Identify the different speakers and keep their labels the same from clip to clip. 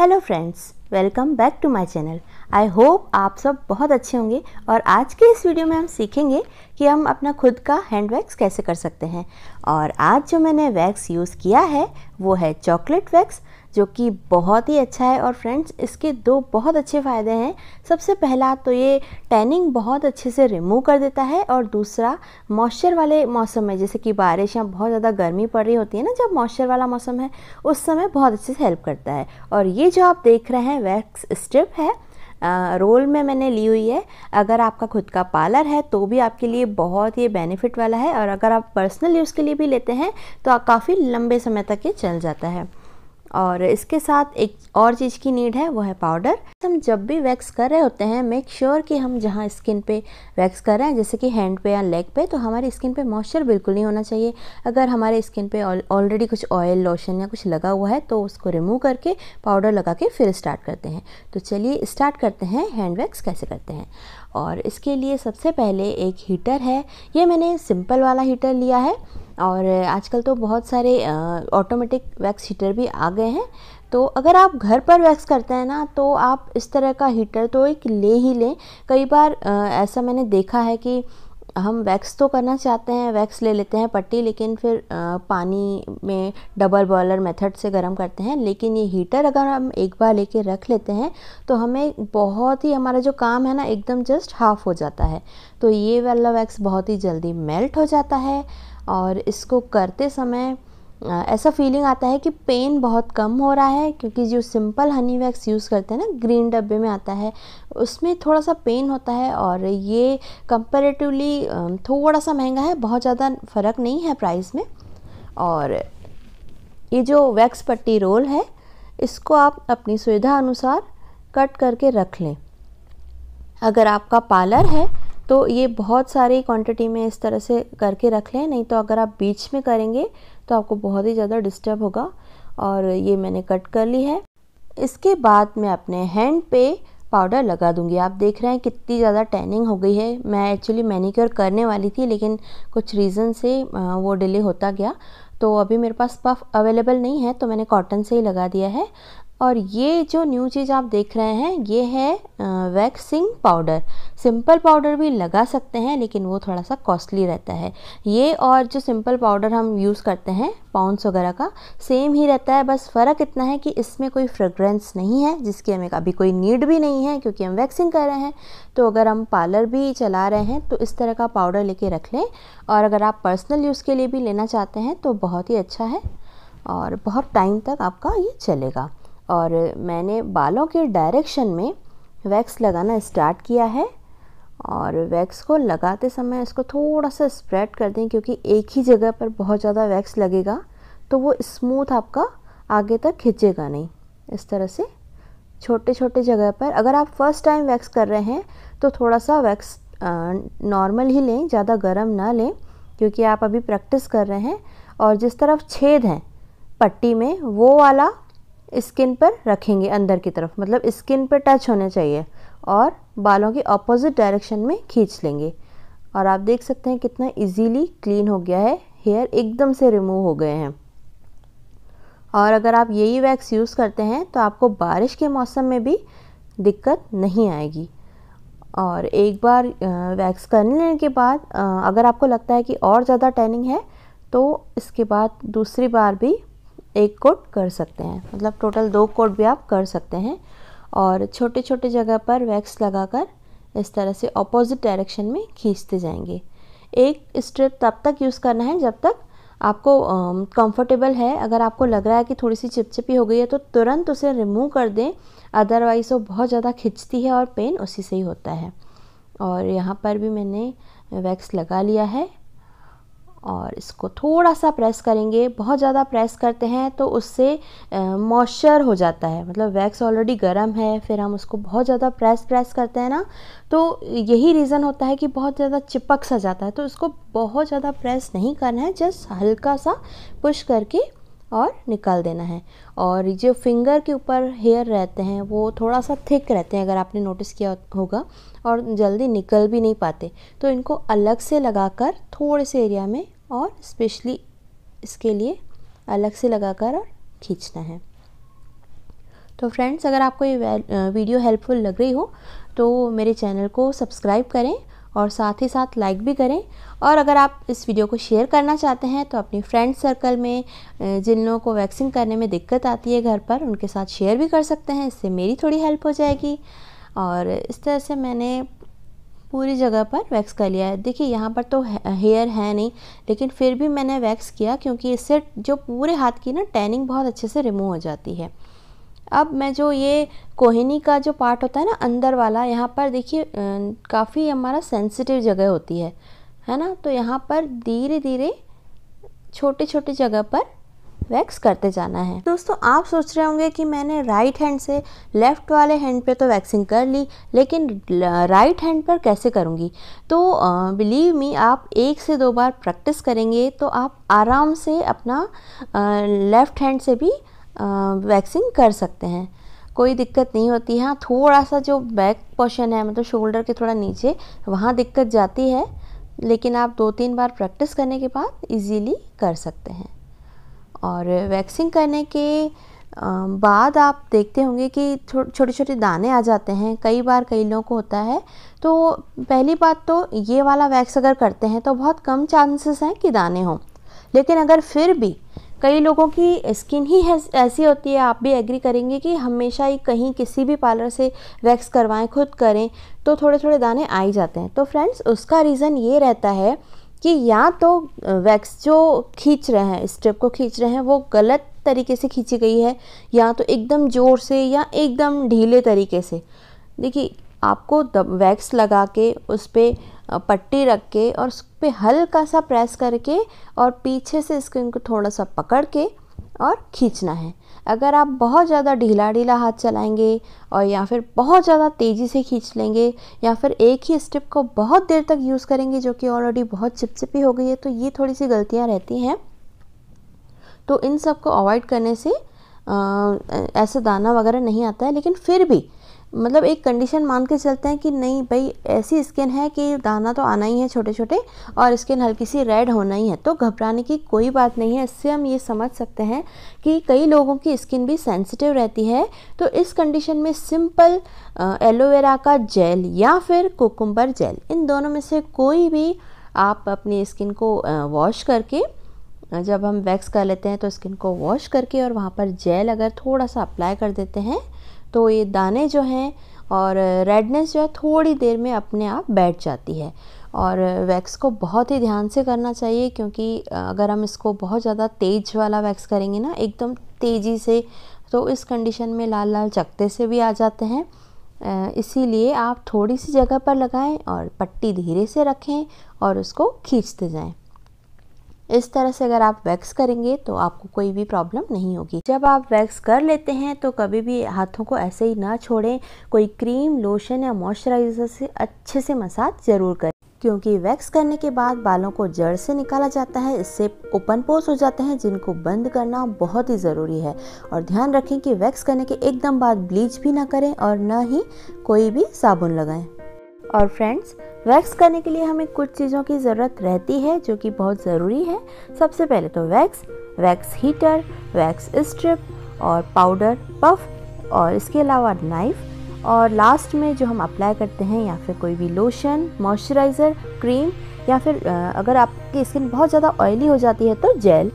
Speaker 1: hello friends welcome back to my channel I hope आप सब बहुत अच्छे होंगे और आज के इस वीडियो में हम सीखेंगे कि हम अपना खुद का हैंड वैक्स कैसे कर सकते हैं और आज जो मैंने वैक्स यूज़ किया है वो है चॉकलेट वैक्स जो कि बहुत ही अच्छा है और फ्रेंड्स इसके दो बहुत अच्छे फ़ायदे हैं सबसे पहला तो ये टैनिंग बहुत अच्छे से रिमूव कर देता है और दूसरा मॉइस्चर वाले मौसम में जैसे कि बारिश या बहुत ज़्यादा गर्मी पड़ रही होती है ना जब मॉइस्चर वाला मौसम है उस समय बहुत अच्छे से हेल्प करता है और ये जो आप देख रहे हैं वैक्स स्ट्रिप है रोल में मैंने ली हुई है अगर आपका खुद का पार्लर है तो भी आपके लिए बहुत ही बेनिफिट वाला है और अगर आप पर्सनल यूज़ के लिए भी लेते हैं तो काफ़ी लंबे समय तक ये चल जाता है और इसके साथ एक और चीज़ की नीड है वो है पाउडर हम जब भी वैक्स कर रहे होते हैं मेक श्योर sure कि हम जहाँ स्किन पे वैक्स कर रहे हैं जैसे कि हैंड पे या लेग पे तो हमारी स्किन पे मॉइस्चर बिल्कुल नहीं होना चाहिए अगर हमारे स्किन पे ऑलरेडी कुछ ऑयल लोशन या कुछ लगा हुआ है तो उसको रिमूव करके पाउडर लगा के फिर स्टार्ट करते हैं तो चलिए स्टार्ट करते हैं हैंड वैक्स कैसे करते हैं और इसके लिए सबसे पहले एक हीटर है ये मैंने सिंपल वाला हीटर लिया है और आजकल तो बहुत सारे ऑटोमेटिक वैक्स हीटर भी आ गए हैं तो अगर आप घर पर वैक्स करते हैं ना तो आप इस तरह का हीटर तो एक ले ही लें कई बार ऐसा मैंने देखा है कि हम वैक्स तो करना चाहते हैं वैक्स ले लेते हैं पट्टी लेकिन फिर आ, पानी में डबल बॉयलर मेथड से गर्म करते हैं लेकिन ये हीटर अगर हम एक बार लेके रख लेते हैं तो हमें बहुत ही हमारा जो काम है ना एकदम जस्ट हाफ हो जाता है तो ये वाला वैक्स बहुत ही जल्दी मेल्ट हो जाता है और इसको करते समय ऐसा फीलिंग आता है कि पेन बहुत कम हो रहा है क्योंकि जो सिंपल हनी वैक्स यूज़ करते हैं ना ग्रीन डब्बे में आता है उसमें थोड़ा सा पेन होता है और ये कंपेरेटिवली थोड़ा सा महंगा है बहुत ज़्यादा फ़र्क नहीं है प्राइस में और ये जो वैक्स पट्टी रोल है इसको आप अपनी सुविधा अनुसार कट करके रख लें अगर आपका पार्लर है तो ये बहुत सारी क्वांटिटी में इस तरह से करके रख लें नहीं तो अगर आप बीच में करेंगे तो आपको बहुत ही ज़्यादा डिस्टर्ब होगा और ये मैंने कट कर ली है इसके बाद मैं अपने हैंड पे पाउडर लगा दूंगी आप देख रहे हैं कितनी ज़्यादा टैनिंग हो गई है मैं एक्चुअली मैनीक्योर करने वाली थी लेकिन कुछ रीज़न से वो डिले होता गया तो अभी मेरे पास पफ अवेलेबल नहीं है तो मैंने कॉटन से ही लगा दिया है और ये जो न्यू चीज़ आप देख रहे हैं ये है वैक्सिंग पाउडर सिंपल पाउडर भी लगा सकते हैं लेकिन वो थोड़ा सा कॉस्टली रहता है ये और जो सिंपल पाउडर हम यूज़ करते हैं पाउंड्स वगैरह का सेम ही रहता है बस फ़र्क इतना है कि इसमें कोई फ्रेगरेंस नहीं है जिसकी हमें अभी कोई नीड भी नहीं है क्योंकि हम वैक्सिंग कर रहे हैं तो अगर हम पार्लर भी चला रहे हैं तो इस तरह का पाउडर ले रख लें और अगर आप पर्सनल यूज़ के लिए भी लेना चाहते हैं तो बहुत ही अच्छा है और बहुत टाइम तक आपका ये चलेगा और मैंने बालों के डायरेक्शन में वैक्स लगाना स्टार्ट किया है और वैक्स को लगाते समय इसको थोड़ा सा स्प्रेड कर दें क्योंकि एक ही जगह पर बहुत ज़्यादा वैक्स लगेगा तो वो स्मूथ आपका आगे तक खिंचेगा नहीं इस तरह से छोटे छोटे जगह पर अगर आप फर्स्ट टाइम वैक्स कर रहे हैं तो थोड़ा सा वैक्स नॉर्मल ही लें ज़्यादा गर्म ना लें क्योंकि आप अभी प्रैक्टिस कर रहे हैं और जिस तरफ छेद हैं पट्टी में वो वाला स्किन पर रखेंगे अंदर की तरफ मतलब स्किन पर टच होने चाहिए और बालों के अपोजिट डायरेक्शन में खींच लेंगे और आप देख सकते हैं कितना इजीली क्लीन हो गया है हेयर एकदम से रिमूव हो गए हैं और अगर आप यही वैक्स यूज़ करते हैं तो आपको बारिश के मौसम में भी दिक्कत नहीं आएगी और एक बार वैक्स कर लेने के बाद अगर आपको लगता है कि और ज़्यादा टैनिंग है तो इसके बाद दूसरी बार भी एक कोट कर सकते हैं मतलब टोटल दो कोट भी आप कर सकते हैं और छोटे छोटे जगह पर वैक्स लगाकर इस तरह से अपोजिट डायरेक्शन में खींचते जाएंगे एक स्ट्रिप तब तक यूज़ करना है जब तक आपको कंफर्टेबल है अगर आपको लग रहा है कि थोड़ी सी चिपचिपी हो गई है तो तुरंत उसे रिमूव कर दें अदरवाइज़ वो बहुत ज़्यादा खिंचती है और पेन उसी से ही होता है और यहाँ पर भी मैंने वैक्स लगा लिया है और इसको थोड़ा सा प्रेस करेंगे बहुत ज़्यादा प्रेस करते हैं तो उससे मॉइस्चर हो जाता है मतलब वैक्स ऑलरेडी गर्म है फिर हम उसको बहुत ज़्यादा प्रेस प्रेस करते हैं ना तो यही रीज़न होता है कि बहुत ज़्यादा चिपक सा जाता है तो इसको बहुत ज़्यादा प्रेस नहीं करना है जस्ट हल्का सा पुश करके और निकाल देना है और जो फिंगर के ऊपर हेयर रहते हैं वो थोड़ा सा थिक रहते हैं अगर आपने नोटिस किया होगा और जल्दी निकल भी नहीं पाते तो इनको अलग से लगाकर थोड़े से एरिया में और स्पेशली इसके लिए अलग से लगाकर और खींचना है तो फ्रेंड्स अगर आपको ये वीडियो हेल्पफुल लग रही हो तो मेरे चैनल को सब्सक्राइब करें और साथ ही साथ लाइक भी करें और अगर आप इस वीडियो को शेयर करना चाहते हैं तो अपनी फ्रेंड सर्कल में जिन लोगों को वैक्सीन करने में दिक्कत आती है घर पर उनके साथ शेयर भी कर सकते हैं इससे मेरी थोड़ी हेल्प हो जाएगी और इस तरह से मैंने पूरी जगह पर वैक्स कर लिया है देखिए यहाँ पर तो हेयर है नहीं लेकिन फिर भी मैंने वैक्स किया क्योंकि इससे जो पूरे हाथ की ना टैनिंग बहुत अच्छे से रिमूव हो जाती है अब मैं जो ये कोहिनी का जो पार्ट होता है ना अंदर वाला यहाँ पर देखिए काफ़ी हमारा सेंसिटिव जगह होती है है ना तो यहाँ पर धीरे धीरे छोटे छोटे जगह पर वैक्स करते जाना है दोस्तों आप सोच रहे होंगे कि मैंने राइट हैंड से लेफ़्ट वाले हैंड पे तो वैक्सिंग कर ली लेकिन राइट हैंड पर कैसे करूँगी तो बिलीव मी आप एक से दो बार प्रैक्टिस करेंगे तो आप आराम से अपना लेफ़्ट हैंड से भी वैक्सिंग कर सकते हैं कोई दिक्कत नहीं होती है हाँ थोड़ा सा जो बैक पोर्शन है मतलब शोल्डर के थोड़ा नीचे वहाँ दिक्कत जाती है लेकिन आप दो तीन बार प्रैक्टिस करने के बाद इजीली कर सकते हैं और वैक्सिंग करने के बाद आप देखते होंगे कि छोटे छोटे दाने आ जाते हैं कई बार कई लोगों को होता है तो पहली बात तो ये वाला वैक्स अगर करते हैं तो बहुत कम चांसेस हैं कि दाने हों लेकिन अगर फिर भी कई लोगों की स्किन ही ऐसी होती है आप भी एग्री करेंगे कि हमेशा ही कहीं किसी भी पार्लर से वैक्स करवाएं खुद करें तो थोड़े थोड़े दाने आ ही जाते हैं तो फ्रेंड्स उसका रीज़न ये रहता है कि या तो वैक्स जो खींच रहे हैं स्ट्रिप को खींच रहे हैं वो गलत तरीके से खींची गई है या तो एकदम ज़ोर से या एकदम ढीले तरीके से देखिए आपको वैक्स लगा के उस पर पट्टी रख के और उस पर हल्का सा प्रेस करके और पीछे से स्किन को थोड़ा सा पकड़ के और खींचना है अगर आप बहुत ज़्यादा ढीला ढीला हाथ चलाएंगे और या फिर बहुत ज़्यादा तेज़ी से खींच लेंगे या फिर एक ही स्टेप को बहुत देर तक यूज़ करेंगे जो कि ऑलरेडी बहुत चिपचिपी हो गई है तो ये थोड़ी सी गलतियाँ रहती हैं तो इन सब को अवॉइड करने से ऐसा दाना वगैरह नहीं आता है लेकिन फिर भी मतलब एक कंडीशन मान के चलते हैं कि नहीं भाई ऐसी स्किन है कि दाना तो आना ही है छोटे छोटे और स्किन हल्की सी रेड होना ही है तो घबराने की कोई बात नहीं है इससे हम ये समझ सकते हैं कि कई लोगों की स्किन भी सेंसिटिव रहती है तो इस कंडीशन में सिंपल एलोवेरा का जेल या फिर कोकुम्बर जेल इन दोनों में से कोई भी आप अपनी स्किन को वॉश करके जब हम वैक्स कर लेते हैं तो स्किन को वॉश करके और वहाँ पर जेल अगर थोड़ा सा अप्लाई कर देते हैं तो ये दाने जो हैं और रेडनेस जो है थोड़ी देर में अपने आप बैठ जाती है और वैक्स को बहुत ही ध्यान से करना चाहिए क्योंकि अगर हम इसको बहुत ज़्यादा तेज वाला वैक्स करेंगे ना एकदम तेज़ी से तो इस कंडीशन में लाल लाल चकते से भी आ जाते हैं इसीलिए आप थोड़ी सी जगह पर लगाएं और पट्टी धीरे से रखें और उसको खींचते जाएं इस तरह से अगर आप वैक्स करेंगे तो आपको कोई भी प्रॉब्लम नहीं होगी जब आप वैक्स कर लेते हैं तो कभी भी हाथों को ऐसे ही ना छोड़ें कोई क्रीम लोशन या मॉइस्चराइज़र से अच्छे से मसाज ज़रूर करें क्योंकि वैक्स करने के बाद बालों को जड़ से निकाला जाता है इससे ओपन पोस हो जाते हैं जिनको बंद करना बहुत ही ज़रूरी है और ध्यान रखें कि वैक्स करने के एकदम बाद ब्लीच भी ना करें और ना ही कोई भी साबुन लगाएं और फ्रेंड्स वैक्स करने के लिए हमें कुछ चीज़ों की ज़रूरत रहती है जो कि बहुत ज़रूरी है सबसे पहले तो wax wax heater wax strip और पाउडर पफ और इसके अलावा नाइफ और लास्ट में जो हम अप्लाई करते हैं या फिर कोई भी लोशन मॉइस्चराइज़र क्रीम या फिर अगर आपकी स्किन बहुत ज़्यादा ऑयली हो जाती है तो जेल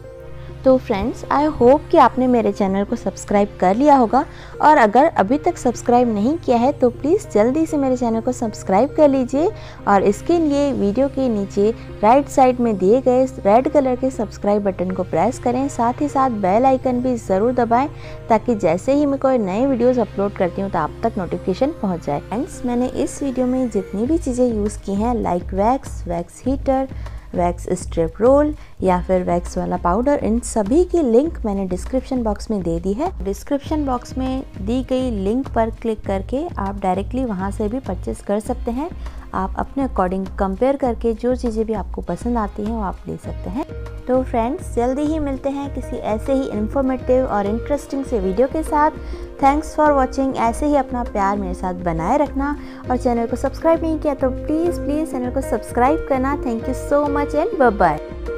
Speaker 1: तो फ्रेंड्स आई होप कि आपने मेरे चैनल को सब्सक्राइब कर लिया होगा और अगर अभी तक सब्सक्राइब नहीं किया है तो प्लीज़ जल्दी से मेरे चैनल को सब्सक्राइब कर लीजिए और इसके लिए वीडियो के नीचे राइट साइड में दिए गए रेड कलर के सब्सक्राइब बटन को प्रेस करें साथ ही साथ बेल आइकन भी ज़रूर दबाएँ ताकि जैसे ही मैं कोई नए वीडियोज़ अपलोड करती हूँ तो आप तक नोटिफिकेशन पहुँच जाए फ्रेंड्स मैंने इस वीडियो में जितनी भी चीज़ें यूज़ की हैं like wax wax heater wax strip roll या फिर वैक्स वाला पाउडर इन सभी की लिंक मैंने डिस्क्रिप्शन बॉक्स में दे दी है डिस्क्रिप्शन बॉक्स में दी गई लिंक पर क्लिक करके आप डायरेक्टली वहाँ से भी परचेस कर सकते हैं आप अपने अकॉर्डिंग कंपेयर करके जो चीज़ें भी आपको पसंद आती हैं वो आप ले सकते हैं तो फ्रेंड्स जल्दी ही मिलते हैं किसी ऐसे ही इन्फॉर्मेटिव और इंटरेस्टिंग से वीडियो के साथ थैंक्स फॉर वॉचिंग ऐसे ही अपना प्यार मेरे साथ बनाए रखना और चैनल को सब्सक्राइब नहीं किया तो प्लीज़ प्लीज़ चैनल को सब्सक्राइब करना thank you so much and bye